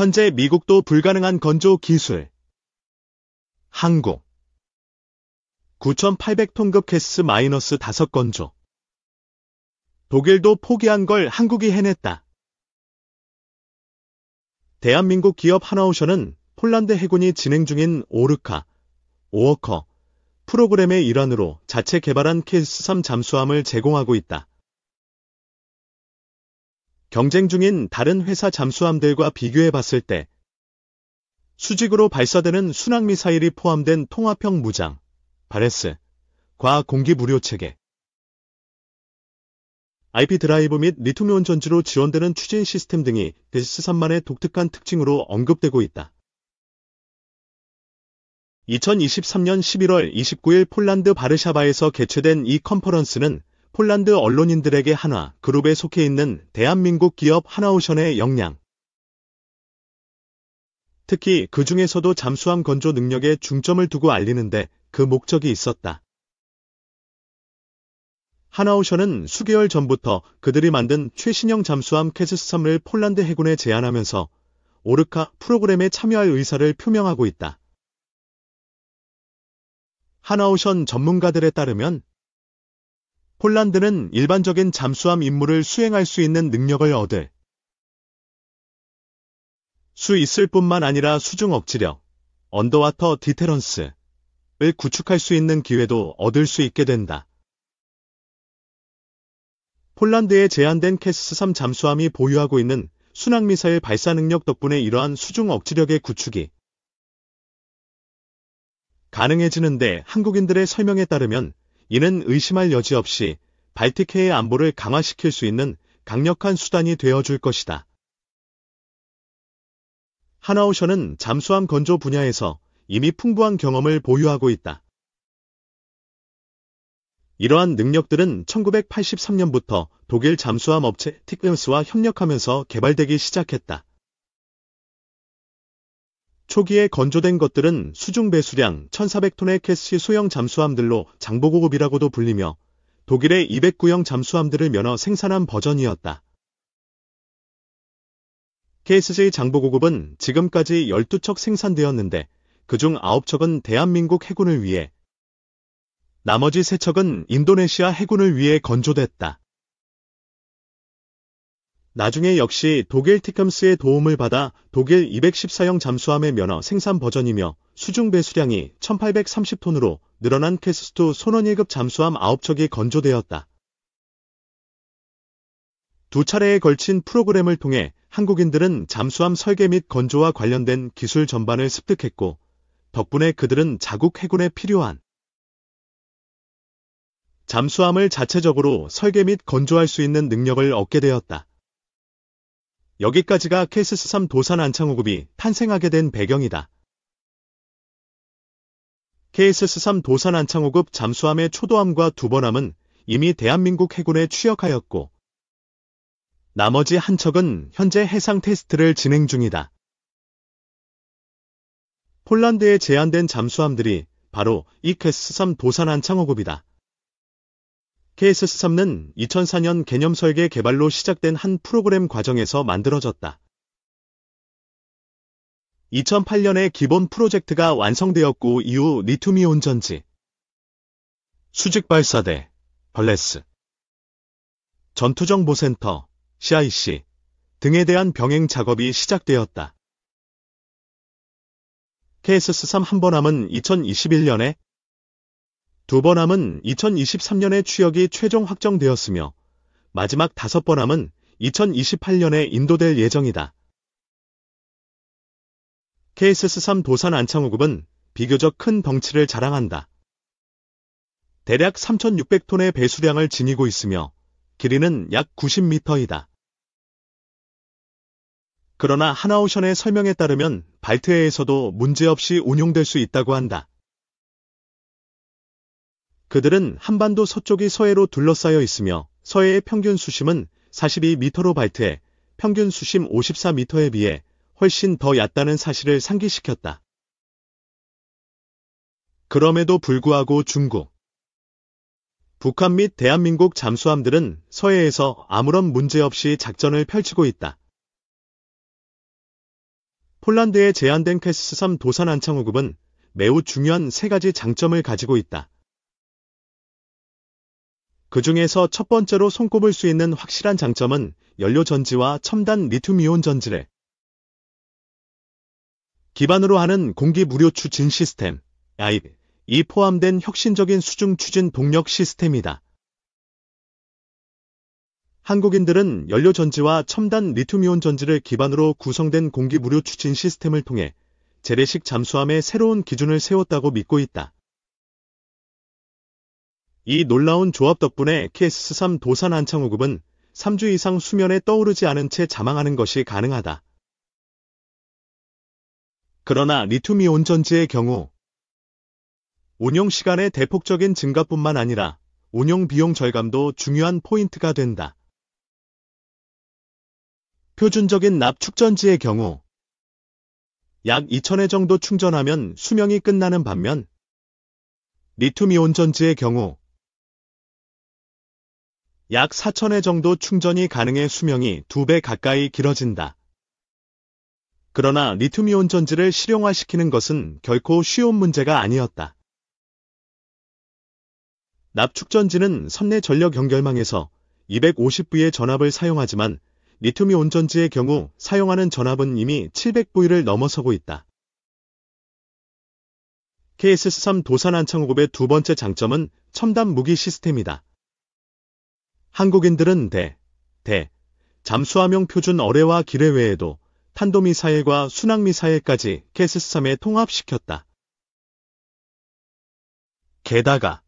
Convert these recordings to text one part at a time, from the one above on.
현재 미국도 불가능한 건조 기술. 한국. 9 8 0 0통급캐스 마이너스 5 건조. 독일도 포기한 걸 한국이 해냈다. 대한민국 기업 하나오션은 폴란드 해군이 진행 중인 오르카, 오어커 프로그램의 일환으로 자체 개발한 캐스3 잠수함을 제공하고 있다. 경쟁 중인 다른 회사 잠수함들과 비교해 봤을 때 수직으로 발사되는 순항미사일이 포함된 통합형 무장, 바레스, 과 공기 무료 체계, IP 드라이브 및 리튬이온 전지로 지원되는 추진 시스템 등이 데스3만의 독특한 특징으로 언급되고 있다. 2023년 11월 29일 폴란드 바르샤바에서 개최된 이 컨퍼런스는 폴란드 언론인들에게 한화 그룹에 속해 있는 대한민국 기업 하나오션의 역량. 특히 그 중에서도 잠수함 건조 능력에 중점을 두고 알리는데 그 목적이 있었다. 하나오션은 수개월 전부터 그들이 만든 최신형 잠수함 캐스스3을 폴란드 해군에 제안하면서 오르카 프로그램에 참여할 의사를 표명하고 있다. 하나오션 전문가들에 따르면 폴란드는 일반적인 잠수함 임무를 수행할 수 있는 능력을 얻을 수 있을 뿐만 아니라 수중 억지력, 언더와터 디테런스를 구축할 수 있는 기회도 얻을 수 있게 된다. 폴란드에 제한된 캐스 3 잠수함이 보유하고 있는 순항미사일 발사 능력 덕분에 이러한 수중 억지력의 구축이 가능해지는데 한국인들의 설명에 따르면 이는 의심할 여지 없이 발틱해의 안보를 강화시킬 수 있는 강력한 수단이 되어줄 것이다. 하나오션은 잠수함 건조 분야에서 이미 풍부한 경험을 보유하고 있다. 이러한 능력들은 1983년부터 독일 잠수함 업체 틱웨스와 협력하면서 개발되기 시작했다. 초기에 건조된 것들은 수중 배수량 1400톤의 캐시 소형 잠수함들로 장보고급이라고도 불리며 독일의 209형 잠수함들을 면허 생산한 버전이었다. KSJ 장보고급은 지금까지 12척 생산되었는데 그중 9척은 대한민국 해군을 위해 나머지 3척은 인도네시아 해군을 위해 건조됐다. 나중에 역시 독일 티컴스의 도움을 받아 독일 214형 잠수함의 면허 생산 버전이며 수중 배수량이 1830톤으로 늘어난 캐스트 손원 1급 잠수함 9척이 건조되었다. 두 차례에 걸친 프로그램을 통해 한국인들은 잠수함 설계 및 건조와 관련된 기술 전반을 습득했고 덕분에 그들은 자국 해군에 필요한 잠수함을 자체적으로 설계 및 건조할 수 있는 능력을 얻게 되었다. 여기까지가 케이스3 도산 안창호급이 탄생하게 된 배경이다. 케이스 3 도산 안창호급 잠수함의 초도함과 두번함은 이미 대한민국 해군에 취역하였고 나머지 한 척은 현재 해상 테스트를 진행 중이다. 폴란드에 제한된 잠수함들이 바로 이 케이스 3 도산 안창호급이다. KS3는 2004년 개념 설계 개발로 시작된 한 프로그램 과정에서 만들어졌다. 2008년에 기본 프로젝트가 완성되었고 이후 리튬이온 전지, 수직 발사대, 벌레스, 전투정보센터, CIC 등에 대한 병행 작업이 시작되었다. KSS3 한번 함은 2021년에 두 번함은 2023년에 취역이 최종 확정되었으며 마지막 다섯 번함은 2028년에 인도될 예정이다. KSS3 도산 안창호급은 비교적 큰 덩치를 자랑한다. 대략 3,600톤의 배수량을 지니고 있으며 길이는 약 90m이다. 그러나 하나오션의 설명에 따르면 발트해에서도 문제없이 운용될 수 있다고 한다. 그들은 한반도 서쪽이 서해로 둘러싸여 있으며 서해의 평균 수심은 4 2터로 발트해 평균 수심 5 4미터에 비해 훨씬 더 얕다는 사실을 상기시켰다. 그럼에도 불구하고 중국, 북한 및 대한민국 잠수함들은 서해에서 아무런 문제 없이 작전을 펼치고 있다. 폴란드의 제한된 캐스3 도산 안창호급은 매우 중요한 세 가지 장점을 가지고 있다. 그 중에서 첫 번째로 손꼽을 수 있는 확실한 장점은 연료 전지와 첨단 리튬이온 전지를 기반으로 하는 공기 무료 추진 시스템, IB, 이 포함된 혁신적인 수중 추진 동력 시스템이다. 한국인들은 연료 전지와 첨단 리튬이온 전지를 기반으로 구성된 공기 무료 추진 시스템을 통해 재래식 잠수함의 새로운 기준을 세웠다고 믿고 있다. 이 놀라운 조합 덕분에 KS3 도산 한창호급은 3주 이상 수면에 떠오르지 않은 채 자망하는 것이 가능하다. 그러나 리튬이온 전지의 경우 운용 시간의 대폭적인 증가뿐만 아니라 운용 비용 절감도 중요한 포인트가 된다. 표준적인 납축전지의 경우 약 2,000회 정도 충전하면 수명이 끝나는 반면 리튬이온 전지의 경우 약 4천회 정도 충전이 가능해 수명이 2배 가까이 길어진다. 그러나 리튬이온 전지를 실용화시키는 것은 결코 쉬운 문제가 아니었다. 납축전지는 선내 전력 연결망에서 250V의 전압을 사용하지만 리튬이온 전지의 경우 사용하는 전압은 이미 700V를 넘어서고 있다. KS3 도산 안창호급의 두 번째 장점은 첨단 무기 시스템이다. 한국인들은 대, 대, 잠수함용 표준 어뢰와 기뢰 외에도 탄도미사일과 순항미사일까지 캐스스함에 통합시켰다. 게다가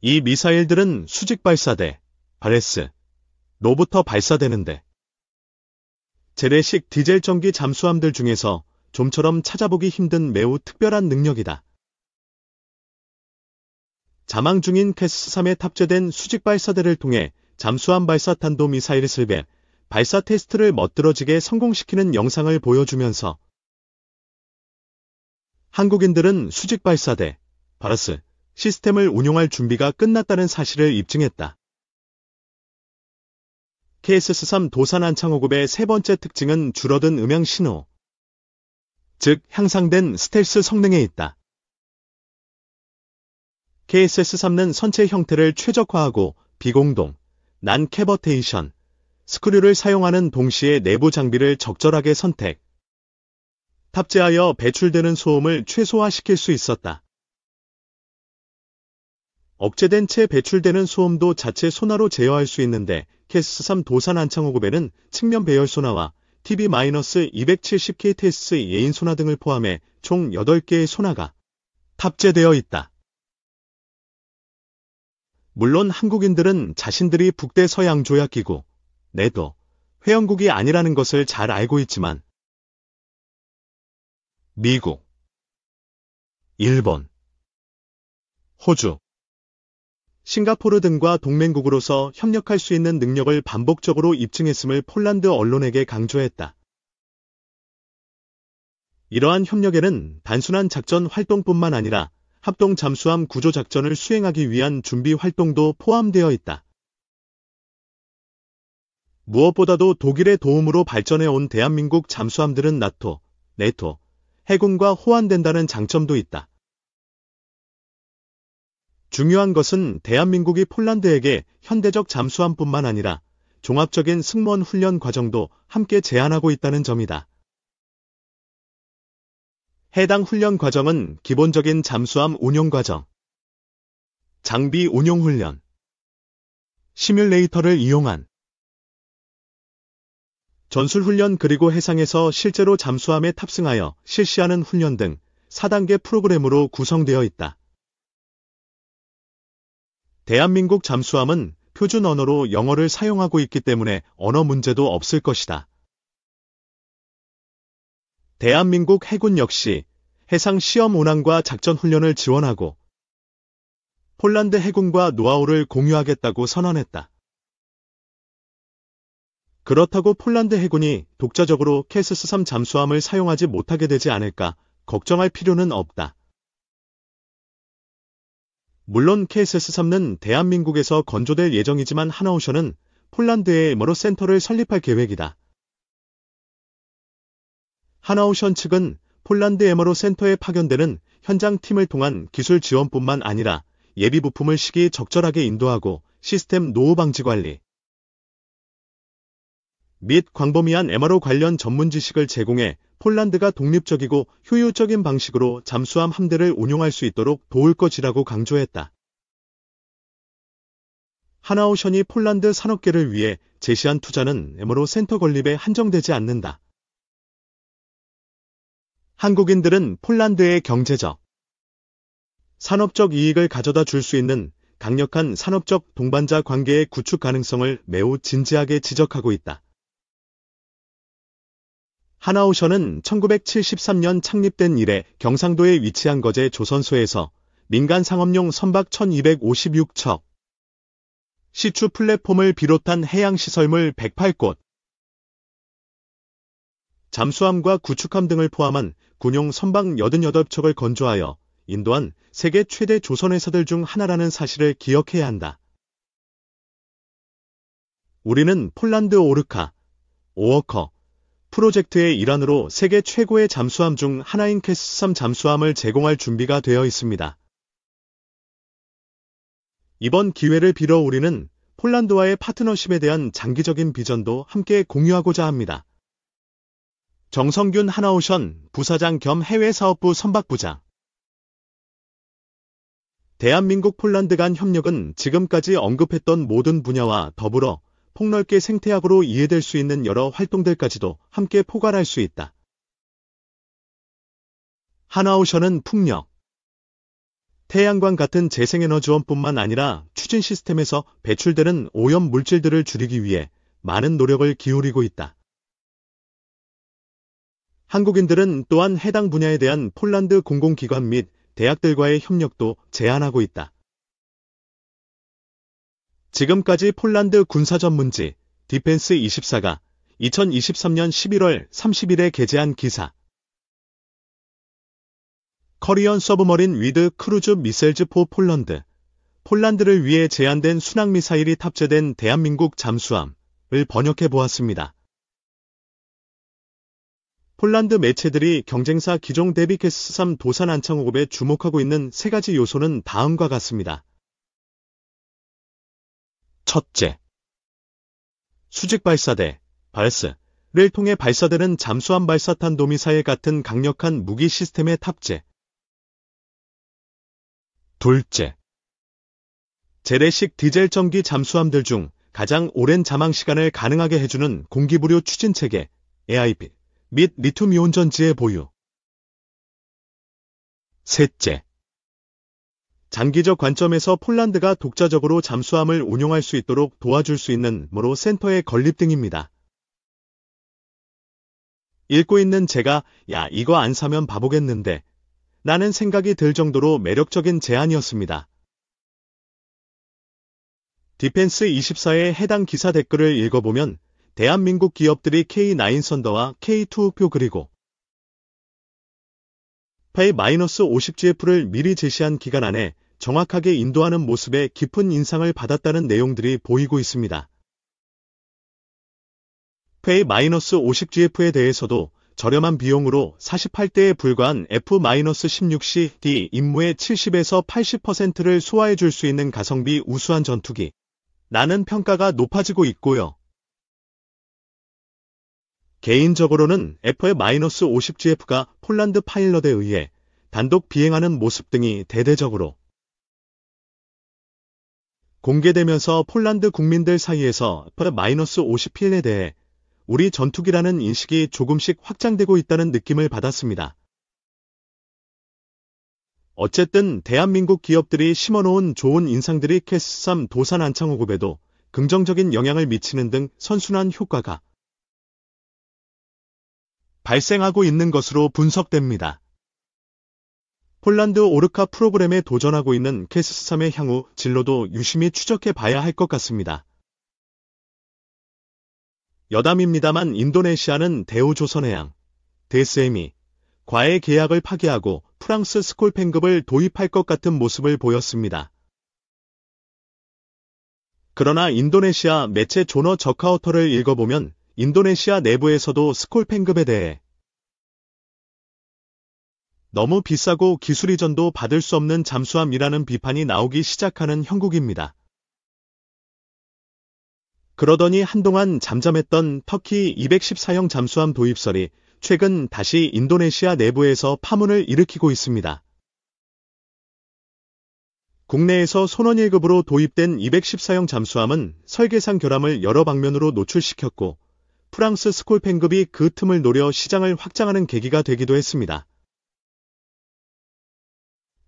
이 미사일들은 수직 발사대, 바레스, 로부터 발사되는데 재래식 디젤 전기 잠수함들 중에서 좀처럼 찾아보기 힘든 매우 특별한 능력이다. 자망 중인 캐스3에 탑재된 수직 발사대를 통해 잠수함 발사 탄도 미사일 슬배 발사 테스트를 멋들어지게 성공시키는 영상을 보여주면서 한국인들은 수직 발사대 바라스 시스템을 운용할 준비가 끝났다는 사실을 입증했다. KSS-3 도산 안창호급의 세 번째 특징은 줄어든 음향 신호, 즉 향상된 스텔스 성능에 있다. KSS3는 선체 형태를 최적화하고 비공동, 난 캐버테이션, 스크류를 사용하는 동시에 내부 장비를 적절하게 선택, 탑재하여 배출되는 소음을 최소화시킬 수 있었다. 억제된 채 배출되는 소음도 자체 소나로 제어할 수 있는데 k s s 3 도산 안창호급에는 측면 배열 소나와 TB-270K 테스 예인 소나 등을 포함해 총 8개의 소나가 탑재되어 있다. 물론 한국인들은 자신들이 북대 서양 조약기구, 내도, 회원국이 아니라는 것을 잘 알고 있지만 미국, 일본, 호주, 싱가포르 등과 동맹국으로서 협력할 수 있는 능력을 반복적으로 입증했음을 폴란드 언론에게 강조했다. 이러한 협력에는 단순한 작전 활동뿐만 아니라 합동 잠수함 구조 작전을 수행하기 위한 준비 활동도 포함되어 있다. 무엇보다도 독일의 도움으로 발전해온 대한민국 잠수함들은 나토, 네토, 해군과 호환된다는 장점도 있다. 중요한 것은 대한민국이 폴란드에게 현대적 잠수함뿐만 아니라 종합적인 승무원 훈련 과정도 함께 제안하고 있다는 점이다. 해당 훈련 과정은 기본적인 잠수함 운용 과정, 장비 운용 훈련, 시뮬레이터를 이용한 전술 훈련 그리고 해상에서 실제로 잠수함에 탑승하여 실시하는 훈련 등 4단계 프로그램으로 구성되어 있다. 대한민국 잠수함은 표준 언어로 영어를 사용하고 있기 때문에 언어 문제도 없을 것이다. 대한민국 해군 역시 해상 시험 운항과 작전 훈련을 지원하고 폴란드 해군과 노하우를 공유하겠다고 선언했다. 그렇다고 폴란드 해군이 독자적으로 캐스스3 잠수함을 사용하지 못하게 되지 않을까 걱정할 필요는 없다. 물론 KSS-3는 대한민국에서 건조될 예정이지만 하나오션은 폴란드에 에머로 센터를 설립할 계획이다. 하나오션 측은 폴란드 에머로 센터에 파견되는 현장팀을 통한 기술 지원뿐만 아니라 예비 부품을 시기 적절하게 인도하고 시스템 노후 방지 관리 및 광범위한 MRO 관련 전문 지식을 제공해 폴란드가 독립적이고 효율적인 방식으로 잠수함 함대를 운용할 수 있도록 도울 것이라고 강조했다. 하나오션이 폴란드 산업계를 위해 제시한 투자는 MRO 센터 건립에 한정되지 않는다. 한국인들은 폴란드의 경제적, 산업적 이익을 가져다 줄 수 있는 강력한 산업적 동반자 관계의 구축 가능성을 매우 진지하게 지적하고 있다. 하나오션은 1973년 창립된 이래 경상도에 위치한 거제 조선소에서 민간 상업용 선박 1256척, 시추 플랫폼을 비롯한 해양시설물 108곳, 잠수함과 구축함 등을 포함한 군용 선박 88척을 건조하여 인도한 세계 최대 조선회사들 중 하나라는 사실을 기억해야 한다. 우리는 폴란드 오르카, 오워커, 프로젝트의 일환으로 세계 최고의 잠수함 중 하나인 캐스3 잠수함을 제공할 준비가 되어 있습니다. 이번 기회를 빌어 우리는 폴란드와의 파트너십에 대한 장기적인 비전도 함께 공유하고자 합니다. 정성균 하나오션 부사장 겸 해외사업부 선박부장 대한민국 폴란드 간 협력은 지금까지 언급했던 모든 분야와 더불어 폭넓게 생태학으로 이해될 수 있는 여러 활동들까지도 함께 포괄할 수 있다. 하나오션은 풍력, 태양광 같은 재생에너지원뿐만 아니라 추진 시스템에서 배출되는 오염 물질들을 줄이기 위해 많은 노력을 기울이고 있다. 한국인들은 또한 해당 분야에 대한 폴란드 공공기관 및 대학들과의 협력도 제안하고 있다. 지금까지 폴란드 군사전문지 디펜스24가 2023년 11월 30일에 게재한 기사 커리언 서브머린 위드 크루즈 미셀즈 포 폴란드 폴란드를 위해 제한된 순항미사일이 탑재된 대한민국 잠수함을 번역해 보았습니다. 폴란드 매체들이 경쟁사 기종 대비 캐스3 도산 안창호급에 주목하고 있는 세 가지 요소는 다음과 같습니다. 첫째, 수직 발사대, 발스를 통해 발사되는 잠수함 발사탄 도미사일 같은 강력한 무기 시스템의 탑재. 둘째, 재래식 디젤 전기 잠수함들 중 가장 오랜 자망 시간을 가능하게 해주는 공기부료 추진체계, AIP. 및 리튬 이온 전지의 보유. 셋째. 장기적 관점에서 폴란드가 독자적으로 잠수함을 운용할 수 있도록 도와줄 수 있는 모로 센터의 건립 등입니다. 읽고 있는 제가 야 이거 안 사면 바보겠는데 나는 생각이 들 정도로 매력적인 제안이었습니다. 디펜스 24의 해당 기사 댓글을 읽어보면 대한민국 기업들이 K9 선더와 K2 표 그리고 페이-50GF를 미리 제시한 기간 안에 정확하게 인도하는 모습에 깊은 인상을 받았다는 내용들이 보이고 있습니다. 페이-50GF에 대해서도 저렴한 비용으로 48대에 불과한 F-16CD 임무의 70에서 80%를 소화해줄 수 있는 가성비 우수한 전투기. 라는 평가가 높아지고 있고요. 개인적으로는 F의 마이너스 50GF가 폴란드 파일럿에 의해 단독 비행하는 모습 등이 대대적으로 공개되면서 폴란드 국민들 사이에서 F의 마이너스 50필에 대해 우리 전투기라는 인식이 조금씩 확장되고 있다는 느낌을 받았습니다. 어쨌든 대한민국 기업들이 심어놓은 좋은 인상들이 캐스3 도산 안창호급에도 긍정적인 영향을 미치는 등 선순환 효과가 발생하고 있는 것으로 분석됩니다. 폴란드 오르카 프로그램에 도전하고 있는 캐스스삼의 향후 진로도 유심히 추적해 봐야 할 것 같습니다. 여담입니다만 인도네시아는 대우조선해양, 데스엠미 과외 계약을 파기하고 프랑스 스콜팽급을 도입할 것 같은 모습을 보였습니다. 그러나 인도네시아 매체 조너 저카우터를 읽어보면 인도네시아 내부에서도 스콜팽급에 대해 너무 비싸고 기술 이전도 받을 수 없는 잠수함이라는 비판이 나오기 시작하는 형국입니다. 그러더니 한동안 잠잠했던 터키 214형 잠수함 도입설이 최근 다시 인도네시아 내부에서 파문을 일으키고 있습니다. 국내에서 손원일급으로 도입된 214형 잠수함은 설계상 결함을 여러 방면으로 노출시켰고 프랑스 스콜팽급이 그 틈을 노려 시장을 확장하는 계기가 되기도 했습니다.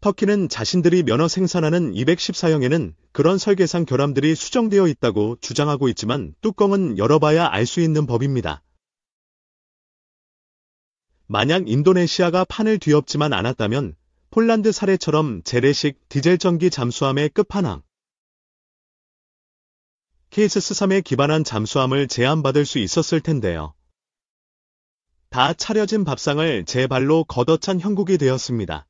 터키는 자신들이 면허 생산하는 214형에는 그런 설계상 결함들이 수정되어 있다고 주장하고 있지만 뚜껑은 열어봐야 알 수 있는 법입니다. 만약 인도네시아가 판을 뒤엎지만 않았다면 폴란드 사례처럼 재래식 디젤 전기 잠수함의 끝판왕, KS3에 기반한 잠수함을 제안받을 수 있었을 텐데요. 다 차려진 밥상을 제 발로 걷어찬 형국이 되었습니다.